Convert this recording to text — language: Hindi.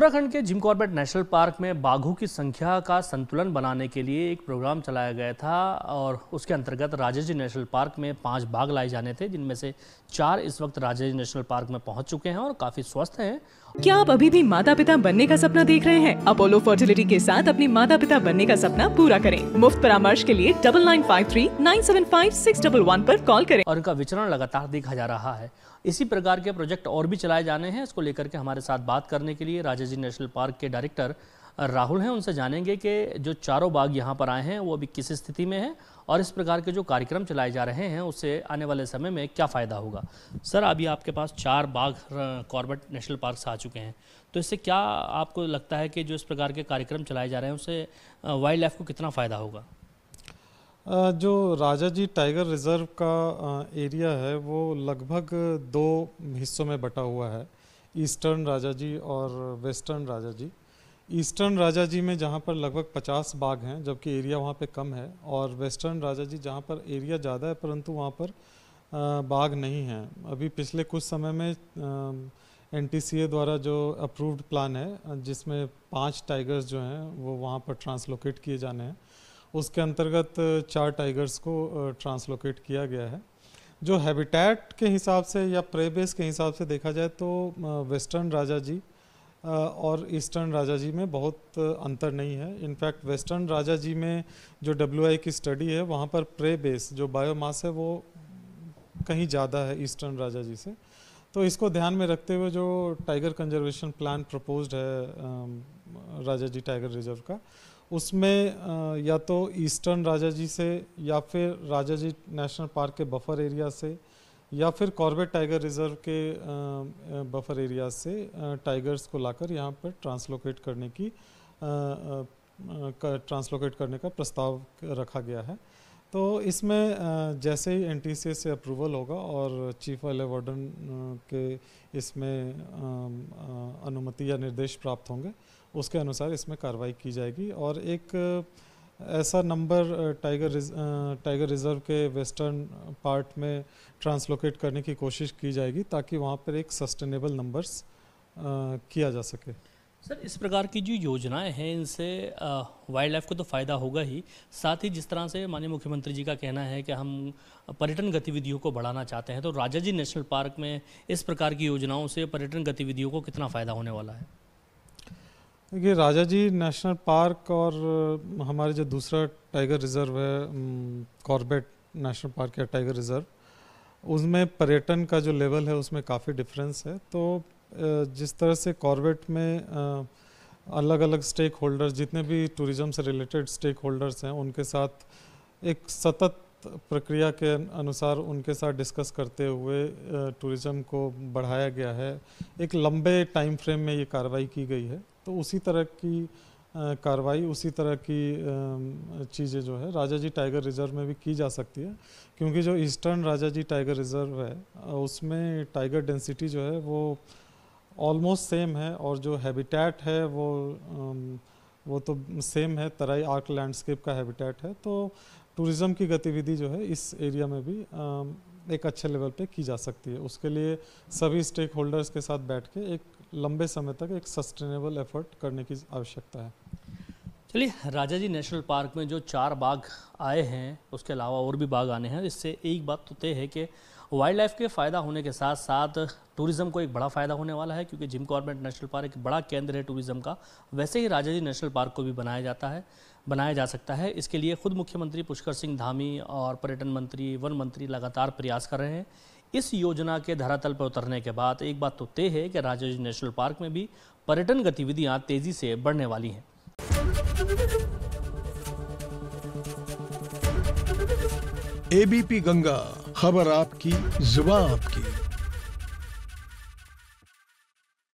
उत्तराखंड के जिम कॉर्बेट नेशनल पार्क में बाघों की संख्या का संतुलन बनाने के लिए एक प्रोग्राम चलाया गया था और उसके अंतर्गत राजाजी नेशनल पार्क में पांच बाघ लाए जाने थे जिनमें से चार इस वक्त राजाजी नेशनल पार्क में पहुंच चुके हैं और काफ़ी स्वस्थ हैं क्या आप अभी भी माता पिता बनने का सपना देख रहे हैं अपोलो फर्टिलिटी के साथ अपने माता पिता बनने का सपना पूरा करें मुफ्त परामर्श के लिए double nine five three nine seven five six double one आरोप कॉल करें और उनका विचरण लगातार देखा जा रहा है इसी प्रकार के प्रोजेक्ट और भी चलाए जाने हैं इसको लेकर के हमारे साथ बात करने के लिए जी नेशनल पार्क के डायरेक्टर राहुल हैं उनसे जानेंगे कि जो चारों बाग यहाँ पर आए हैं वो अभी किस स्थिति में है और इस प्रकार के जो कार्यक्रम चलाए जा रहे हैं उससे आने वाले समय में क्या फ़ायदा होगा सर अभी आपके पास चार बाघ कॉर्बेट नेशनल पार्क आ चुके हैं तो इससे क्या आपको लगता है कि जो इस प्रकार के कार्यक्रम चलाए जा रहे हैं उससे वाइल्ड लाइफ को कितना फ़ायदा होगा जो राजा जी टाइगर रिजर्व का एरिया है वो लगभग दो हिस्सों में बटा हुआ है ईस्टर्न राजा जी और वेस्टर्न राजा जी ईस्टर्न राजा जी में जहाँ पर लगभग 50 बाग हैं जबकि एरिया वहाँ पे कम है और वेस्टर्न राजा जी जहाँ पर एरिया ज़्यादा है परंतु वहाँ पर बाग नहीं है अभी पिछले कुछ समय में एन द्वारा जो अप्रूव्ड प्लान है जिसमें पाँच टाइगर्स जो हैं वो वहाँ पर ट्रांसलोकेट किए जाने हैं उसके अंतर्गत चार टाइगर्स को ट्रांसलोकेट किया गया है जो हैबिटेट के हिसाब से या प्रे बेस के हिसाब से देखा जाए तो वेस्टर्न राजा जी और ईस्टर्न राजा जी में बहुत अंतर नहीं है इनफैक्ट वेस्टर्न राजा जी में जो डब्ल्यू की स्टडी है वहाँ पर प्रे बेस जो बायोमास है वो कहीं ज़्यादा है ईस्टर्न राजा जी से तो इसको ध्यान में रखते हुए जो टाइगर कंजर्वेशन प्लान प्रपोज्ड है राजा जी टाइगर रिजर्व का उसमें या तो ईस्टर्न राजा जी से या फिर राजा जी नेशनल पार्क के बफर एरिया से या फिर कॉर्बेट टाइगर रिजर्व के बफर एरिया से टाइगर्स को लाकर यहाँ पर ट्रांसलोकेट करने की ट्रांसलोकेट करने का प्रस्ताव रखा गया है तो इसमें जैसे ही एन से अप्रूवल होगा और चीफ वाले वार्डन के इसमें अनुमति या निर्देश प्राप्त होंगे उसके अनुसार इसमें कार्रवाई की जाएगी और एक ऐसा नंबर टाइगर टाइगर रिज़र्व के वेस्टर्न पार्ट में ट्रांसलोकेट करने की कोशिश की जाएगी ताकि वहाँ पर एक सस्टेनेबल नंबर्स किया जा सके सर इस प्रकार की जो योजनाएं हैं इनसे वाइल्ड लाइफ को तो फ़ायदा होगा ही साथ ही जिस तरह से माननीय मुख्यमंत्री जी का कहना है कि हम पर्यटन गतिविधियों को बढ़ाना चाहते हैं तो राजा जी नेशनल पार्क में इस प्रकार की योजनाओं से पर्यटन गतिविधियों को कितना फ़ायदा होने वाला है देखिए राजा जी नेशनल पार्क और हमारे जो दूसरा टाइगर रिजर्व है कॉर्बेट नेशनल पार्क या टाइगर रिजर्व उसमें पर्यटन का जो लेवल है उसमें काफ़ी डिफरेंस है तो जिस तरह से कॉर्बेट में अलग अलग स्टेक होल्डर्स जितने भी टूरिज्म से रिलेटेड स्टेक होल्डर्स हैं उनके साथ एक सतत प्रक्रिया के अनुसार उनके साथ डिस्कस करते हुए टूरिज्म को बढ़ाया गया है एक लंबे टाइम फ्रेम में ये कार्रवाई की गई है तो उसी तरह की कार्रवाई उसी तरह की चीज़ें जो है राजा जी टाइगर रिजर्व में भी की जा सकती है क्योंकि जो eastern Rajaji tiger reserve है उसमें टाइगर डेंसिटी जो है वो ऑलमोस्ट सेम है और जो हैबिटेट है वो वो तो सेम है तराई आर्क लैंडस्केप का हैबिटेट है तो टूरिज़्म की गतिविधि जो है इस एरिया में भी एक अच्छे लेवल पे की जा सकती है उसके लिए सभी स्टेक होल्डर्स के साथ बैठ के एक लंबे समय तक एक सस्टेनेबल एफर्ट करने की आवश्यकता है चलिए राजा जी नेशनल पार्क में जो चार बाघ आए हैं उसके अलावा और भी बाघ आने हैं इससे एक बात तो तय है कि वाइल्ड लाइफ के फ़ायदा होने के साथ साथ टूरिज़्म को एक बड़ा फ़ायदा होने वाला है क्योंकि जिम कॉर्बेट नेशनल पार्क एक बड़ा केंद्र है टूरिज़्म का वैसे ही राजा जी नेशनल पार्क को भी बनाया जाता है बनाया जा सकता है इसके लिए खुद मुख्यमंत्री पुष्कर सिंह धामी और पर्यटन मंत्री वन मंत्री लगातार प्रयास कर रहे हैं इस योजना के धरातल पर उतरने के बाद एक बात तो तय है कि राजाजी नेशनल पार्क में भी पर्यटन गतिविधियां तेजी से बढ़ने वाली हैं एबीपी गंगा खबर आपकी जुबा आपकी